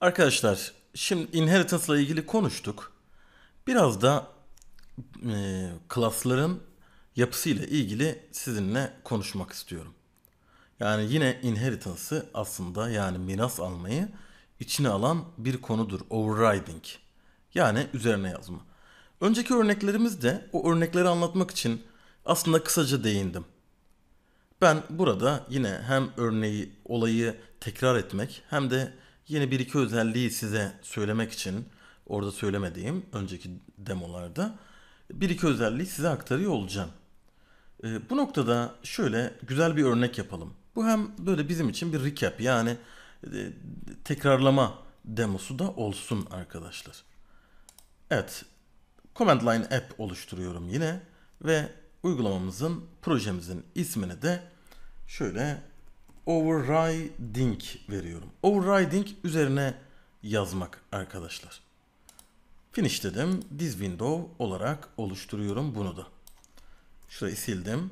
Arkadaşlar şimdi inheritance ile ilgili konuştuk. Biraz da e, klasların yapısıyla ilgili sizinle konuşmak istiyorum. Yani yine inheritance'ı aslında yani miras almayı içine alan bir konudur. Overriding. Yani üzerine yazma. Önceki örneklerimizde o örnekleri anlatmak için aslında kısaca değindim. Ben burada yine hem örneği, olayı tekrar etmek hem de Yine bir iki özelliği size söylemek için orada söylemediğim önceki demolarda bir iki özelliği size aktarıyor olacağım. E, bu noktada şöyle güzel bir örnek yapalım. Bu hem böyle bizim için bir recap yani e, tekrarlama demosu da olsun arkadaşlar. Evet. Command Line App oluşturuyorum yine ve uygulamamızın projemizin ismini de şöyle overriding veriyorum. Overriding üzerine yazmak arkadaşlar. Finish dedim. This window olarak oluşturuyorum bunu da. Şurayı sildim.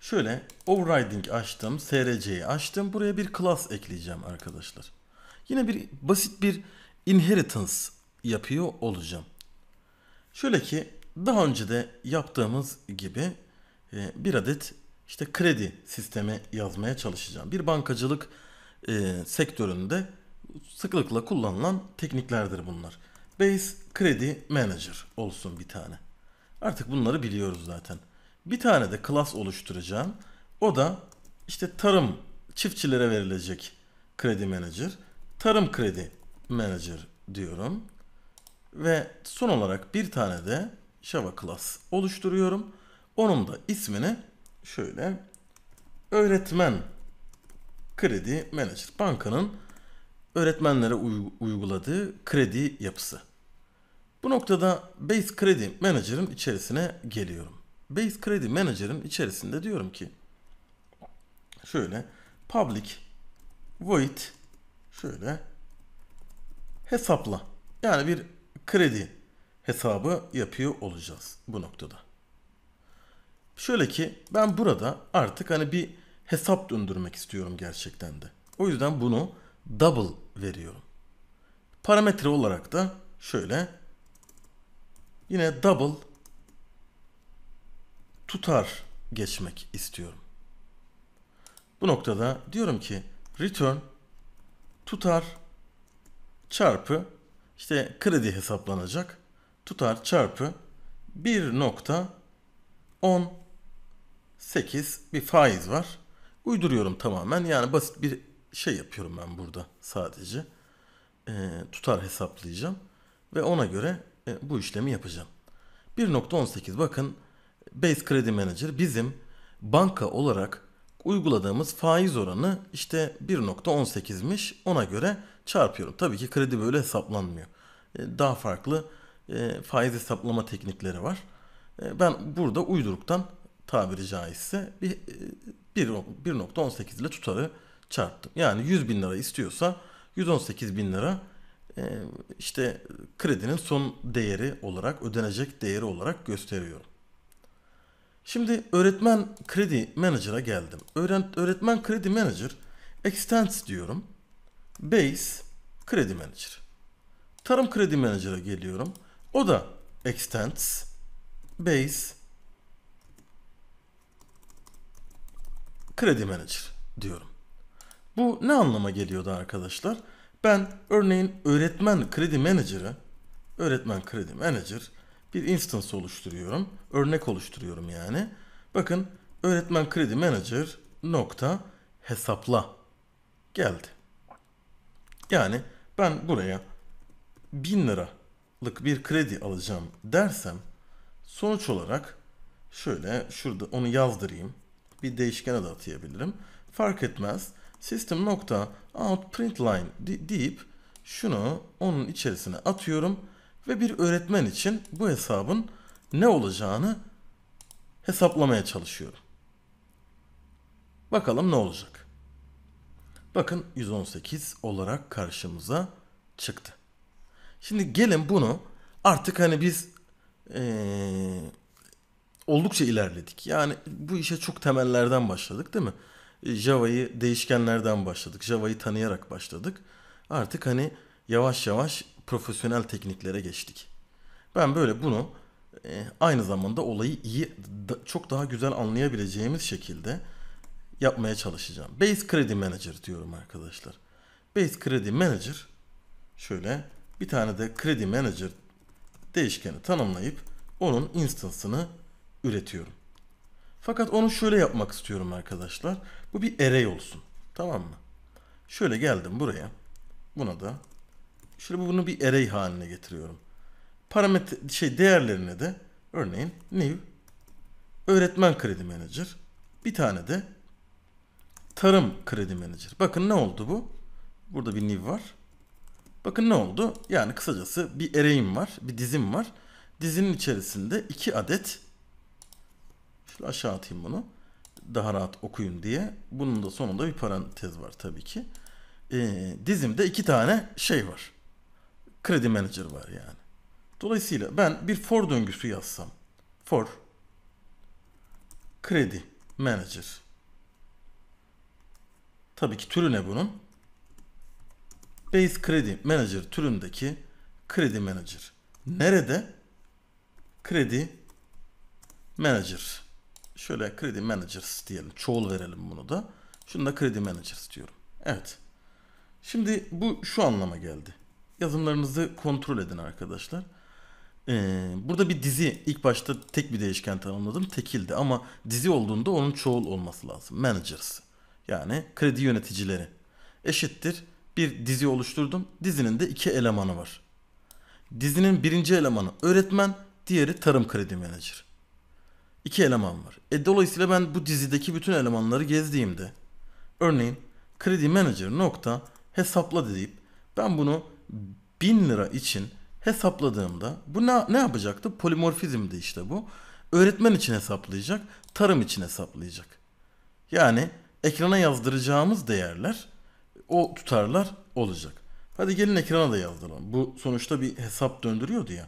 Şöyle overriding açtım. SRC'yi açtım. Buraya bir class ekleyeceğim arkadaşlar. Yine bir basit bir inheritance yapıyor olacağım. Şöyle ki daha önce de yaptığımız gibi e, bir adet işte kredi sistemi yazmaya çalışacağım. Bir bankacılık e, sektöründe sıklıkla kullanılan tekniklerdir bunlar. Base Credit Manager olsun bir tane. Artık bunları biliyoruz zaten. Bir tane de class oluşturacağım. O da işte tarım çiftçilere verilecek kredi manager. Tarım kredi manager diyorum. Ve son olarak bir tane de Java class oluşturuyorum. Onun da ismini şöyle öğretmen kredi manager bankanın öğretmenlere uyguladığı kredi yapısı. Bu noktada Base Kredi Manager'ın içerisine geliyorum. Base Kredi Manager'ın içerisinde diyorum ki şöyle public void şöyle hesapla. Yani bir kredi hesabı yapıyor olacağız bu noktada. Şöyle ki ben burada artık hani bir hesap döndürmek istiyorum gerçekten de. O yüzden bunu double veriyorum. Parametre olarak da şöyle yine double tutar geçmek istiyorum. Bu noktada diyorum ki return tutar çarpı işte kredi hesaplanacak tutar çarpı 1.10 8 bir faiz var. Uyduruyorum tamamen. Yani basit bir şey yapıyorum ben burada sadece. E, tutar hesaplayacağım. Ve ona göre e, bu işlemi yapacağım. 1.18 bakın Base Credit Manager bizim banka olarak uyguladığımız faiz oranı işte 1.18'miş. Ona göre çarpıyorum. Tabii ki kredi böyle hesaplanmıyor. E, daha farklı e, faiz hesaplama teknikleri var. E, ben burada uyduruktan tabiri caizse bir, e, bir 1.18 ile tutarı çarptım. Yani 100 bin lira istiyorsa 118 bin lira e, işte kredinin son değeri olarak ödenecek değeri olarak gösteriyorum. Şimdi öğretmen kredi manager'a geldim. öğretmen kredi manager extends diyorum. Base kredi manager. Tarım kredi manager'a geliyorum. O da extends base Kredi Menajer diyorum. Bu ne anlama geliyordu arkadaşlar? Ben örneğin öğretmen kredi menajeri, öğretmen kredi menajer bir instance oluşturuyorum. Örnek oluşturuyorum yani. Bakın öğretmen kredi menajer nokta hesapla geldi. Yani ben buraya 1000 liralık bir kredi alacağım dersem sonuç olarak şöyle şurada onu yazdırayım bir değişken adı atayabilirim. Fark etmez. System nokta out print line de deyip şunu onun içerisine atıyorum ve bir öğretmen için bu hesabın ne olacağını hesaplamaya çalışıyorum. Bakalım ne olacak. Bakın 118 olarak karşımıza çıktı. Şimdi gelin bunu artık hani biz ee, oldukça ilerledik. Yani bu işe çok temellerden başladık değil mi? E, Java'yı değişkenlerden başladık. Java'yı tanıyarak başladık. Artık hani yavaş yavaş profesyonel tekniklere geçtik. Ben böyle bunu e, aynı zamanda olayı iyi çok daha güzel anlayabileceğimiz şekilde yapmaya çalışacağım. Base Credit Manager diyorum arkadaşlar. Base Credit Manager şöyle bir tane de Credit Manager değişkeni tanımlayıp onun instance'ını üretiyorum. Fakat onu şöyle yapmak istiyorum arkadaşlar. Bu bir array olsun. Tamam mı? Şöyle geldim buraya. Buna da şöyle bunu bir array haline getiriyorum. Parametre şey değerlerine de örneğin new öğretmen kredi manager bir tane de tarım kredi manager. Bakın ne oldu bu? Burada bir new var. Bakın ne oldu? Yani kısacası bir array'im var, bir dizim var. Dizinin içerisinde iki adet Şöyle aşağı atayım bunu. Daha rahat okuyun diye. Bunun da sonunda bir parantez var tabii ki. Ee, dizimde iki tane şey var. Kredi manager var yani. Dolayısıyla ben bir for döngüsü yazsam. For kredi manager. Tabii ki türü ne bunun? Base kredi manager türündeki kredi manager. Nerede? Kredi manager şöyle kredi Managers diyelim. Çoğul verelim bunu da. Şunu da Credit Managers diyorum. Evet. Şimdi bu şu anlama geldi. Yazımlarınızı kontrol edin arkadaşlar. Ee, burada bir dizi ilk başta tek bir değişken tanımladım. Tekildi ama dizi olduğunda onun çoğul olması lazım. Managers. Yani kredi yöneticileri. Eşittir. Bir dizi oluşturdum. Dizinin de iki elemanı var. Dizinin birinci elemanı öğretmen, diğeri tarım kredi menajeri iki eleman var. E dolayısıyla ben bu dizideki bütün elemanları gezdiğimde örneğin kredi manager nokta hesapla deyip ben bunu 1000 lira için hesapladığımda bu ne, ne yapacaktı? Polimorfizmdi işte bu. Öğretmen için hesaplayacak, tarım için hesaplayacak. Yani ekrana yazdıracağımız değerler o tutarlar olacak. Hadi gelin ekrana da yazdıralım. Bu sonuçta bir hesap döndürüyordu ya.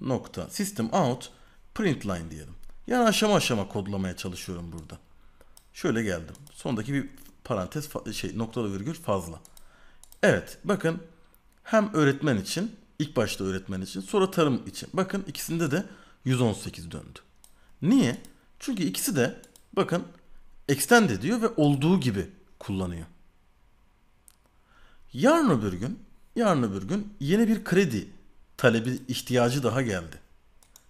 Nokta. System out print line diyelim. Yani aşama aşama kodlamaya çalışıyorum burada. Şöyle geldim. Sondaki bir parantez şey noktalı virgül fazla. Evet bakın hem öğretmen için ilk başta öğretmen için sonra tarım için. Bakın ikisinde de 118 döndü. Niye? Çünkü ikisi de bakın extend ediyor ve olduğu gibi kullanıyor. Yarın öbür gün, yarın öbür gün yeni bir kredi talebi ihtiyacı daha geldi.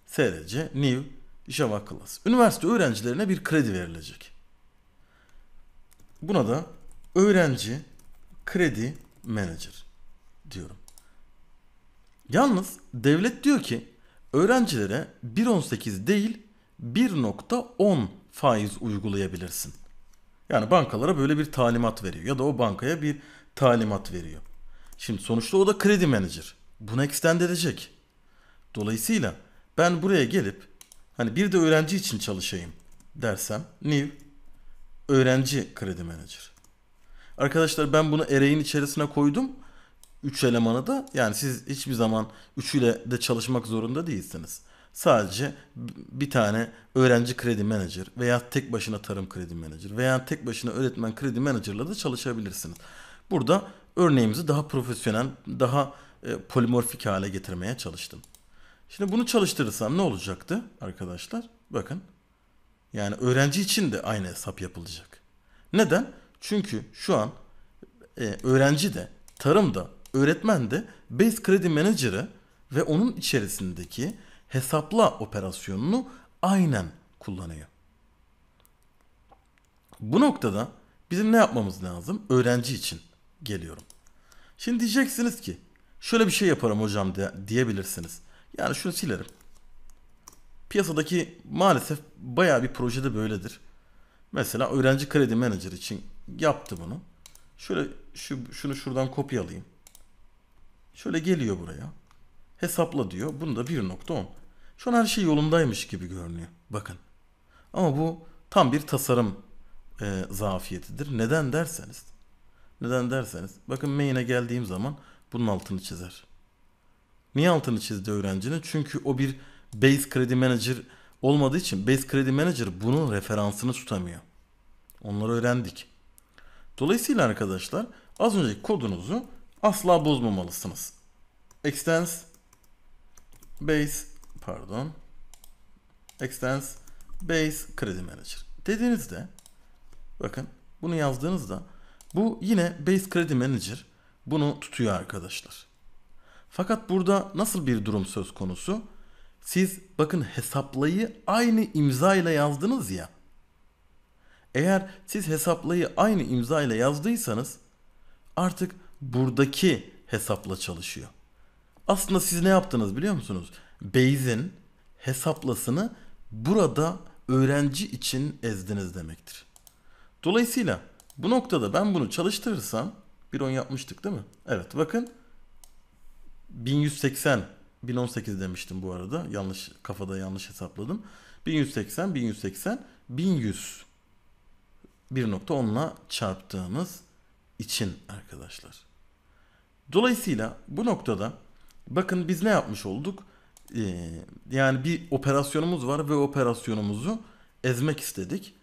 SRC, new Java Class. Üniversite öğrencilerine bir kredi verilecek. Buna da öğrenci kredi manager diyorum. Yalnız devlet diyor ki öğrencilere 1.18 değil 1.10 faiz uygulayabilirsin. Yani bankalara böyle bir talimat veriyor ya da o bankaya bir talimat veriyor. Şimdi sonuçta o da kredi manager. Bunu extend edecek. Dolayısıyla ben buraya gelip Hani bir de öğrenci için çalışayım dersem new öğrenci kredi manager. Arkadaşlar ben bunu array'in içerisine koydum. 3 elemanı da yani siz hiçbir zaman üçüyle de çalışmak zorunda değilsiniz. Sadece bir tane öğrenci kredi manager veya tek başına tarım kredi manager veya tek başına öğretmen kredi managerla da çalışabilirsiniz. Burada örneğimizi daha profesyonel, daha e, polimorfik hale getirmeye çalıştım. Şimdi bunu çalıştırırsam ne olacaktı arkadaşlar? Bakın. Yani öğrenci için de aynı hesap yapılacak. Neden? Çünkü şu an e, öğrenci de, tarım da, öğretmen de Base Kredi Manager'ı ve onun içerisindeki hesapla operasyonunu aynen kullanıyor. Bu noktada bizim ne yapmamız lazım? Öğrenci için geliyorum. Şimdi diyeceksiniz ki şöyle bir şey yaparım hocam diye, diyebilirsiniz. Yani şunu silerim. Piyasadaki maalesef baya bir projede böyledir. Mesela öğrenci kredi manager için yaptı bunu. Şöyle şu, şunu şuradan kopyalayayım. Şöyle geliyor buraya. Hesapla diyor. Bunu da 1.10. Şu an her şey yolundaymış gibi görünüyor. Bakın. Ama bu tam bir tasarım e, zafiyetidir. Neden derseniz. Neden derseniz. Bakın main'e geldiğim zaman bunun altını çizer. Niye altını çizdi öğrencinin? Çünkü o bir Base Kredi Manager olmadığı için Base Kredi Manager bunun referansını tutamıyor. Onları öğrendik. Dolayısıyla arkadaşlar az önceki kodunuzu asla bozmamalısınız. Extends Base pardon Extends Base Kredi Manager dediğinizde bakın bunu yazdığınızda bu yine Base Kredi Manager bunu tutuyor arkadaşlar. Fakat burada nasıl bir durum söz konusu? Siz bakın hesaplayı aynı imza ile yazdınız ya. Eğer siz hesaplayı aynı imza ile yazdıysanız artık buradaki hesapla çalışıyor. Aslında siz ne yaptınız biliyor musunuz? Bayes'in hesaplasını burada öğrenci için ezdiniz demektir. Dolayısıyla bu noktada ben bunu çalıştırırsam bir on yapmıştık değil mi? Evet bakın 1180 1018 demiştim bu arada. Yanlış kafada yanlış hesapladım. 1180 1180 1100 1.10'la çarptığımız için arkadaşlar. Dolayısıyla bu noktada bakın biz ne yapmış olduk? Ee, yani bir operasyonumuz var ve operasyonumuzu ezmek istedik.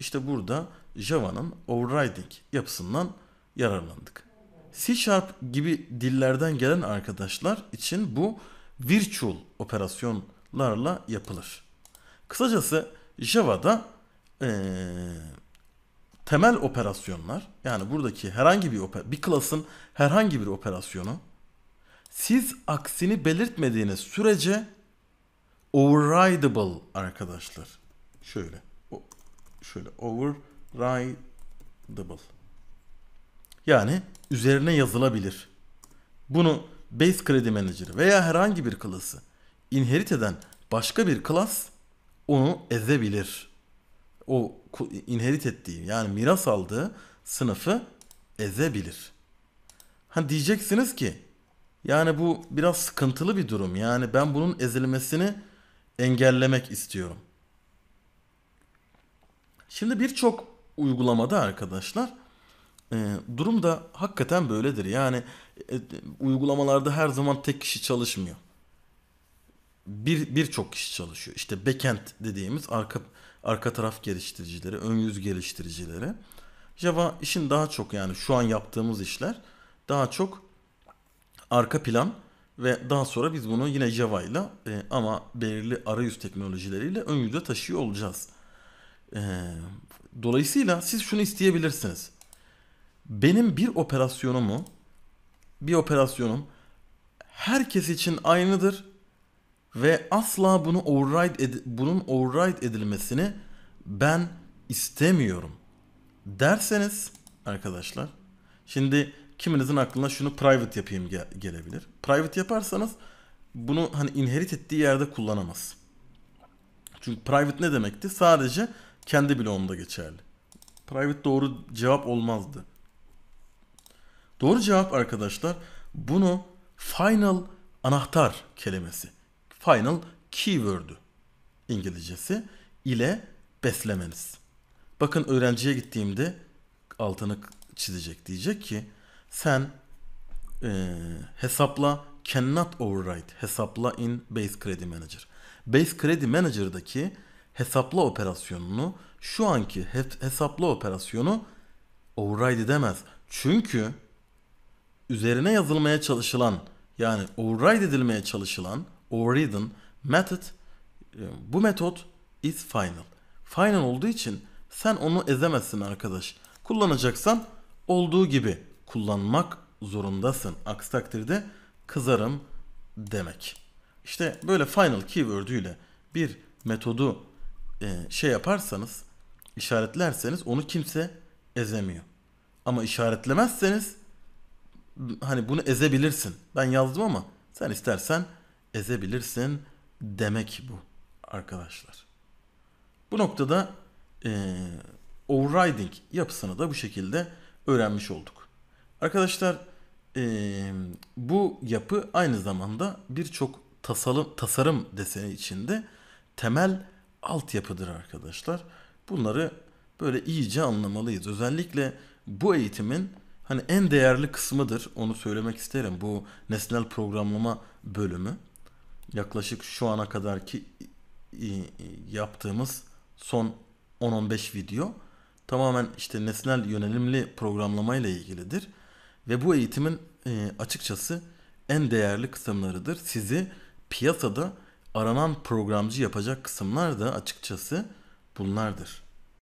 İşte burada Java'nın overriding yapısından yararlandık. C Sharp gibi dillerden gelen arkadaşlar için bu virtual operasyonlarla yapılır. Kısacası Java'da e, temel operasyonlar yani buradaki herhangi bir bir klasın herhangi bir operasyonu siz aksini belirtmediğiniz sürece overrideable arkadaşlar. Şöyle şöyle overrideable yani üzerine yazılabilir. Bunu Base Kredi Manager veya herhangi bir klası inherit eden başka bir klas onu ezebilir. O inherit ettiği yani miras aldığı sınıfı ezebilir. Ha diyeceksiniz ki yani bu biraz sıkıntılı bir durum. Yani ben bunun ezilmesini engellemek istiyorum. Şimdi birçok uygulamada arkadaşlar ee, durum da hakikaten böyledir. Yani e, uygulamalarda her zaman tek kişi çalışmıyor. Bir birçok kişi çalışıyor. İşte backend dediğimiz arka arka taraf geliştiricileri, ön yüz geliştiricileri. Java işin daha çok yani şu an yaptığımız işler daha çok arka plan ve daha sonra biz bunu yine Java ile e, ama belirli arayüz teknolojileriyle ön yüze taşıyor olacağız. E, dolayısıyla siz şunu isteyebilirsiniz benim bir operasyonumu bir operasyonum herkes için aynıdır ve asla bunu override ed- bunun override edilmesini ben istemiyorum derseniz arkadaşlar şimdi kiminizin aklına şunu private yapayım ge- gelebilir. Private yaparsanız bunu hani inherit ettiği yerde kullanamaz. Çünkü private ne demekti? Sadece kendi bloğumda geçerli. Private doğru cevap olmazdı. Doğru cevap arkadaşlar bunu final anahtar kelimesi, final keyword'ü İngilizcesi ile beslemeniz. Bakın öğrenciye gittiğimde altını çizecek diyecek ki sen e, hesapla cannot override hesapla in base credit manager. Base Credit Manager'daki hesapla operasyonunu şu anki hesapla operasyonu override edemez. Çünkü üzerine yazılmaya çalışılan yani override edilmeye çalışılan overridden method e, bu metot is final. Final olduğu için sen onu ezemezsin arkadaş. Kullanacaksan olduğu gibi kullanmak zorundasın. Aksi takdirde kızarım demek. İşte böyle final keyword'üyle bir metodu e, şey yaparsanız işaretlerseniz onu kimse ezemiyor. Ama işaretlemezseniz hani bunu ezebilirsin. Ben yazdım ama sen istersen ezebilirsin demek bu arkadaşlar. Bu noktada e, overriding yapısını da bu şekilde öğrenmiş olduk. Arkadaşlar e, bu yapı aynı zamanda birçok tasarım, tasarım deseni içinde temel altyapıdır arkadaşlar. Bunları böyle iyice anlamalıyız. Özellikle bu eğitimin hani en değerli kısmıdır. Onu söylemek isterim. Bu nesnel programlama bölümü yaklaşık şu ana kadarki yaptığımız son 10-15 video tamamen işte nesnel yönelimli programlama ile ilgilidir ve bu eğitimin e, açıkçası en değerli kısımlarıdır. Sizi piyasada aranan programcı yapacak kısımlar da açıkçası bunlardır.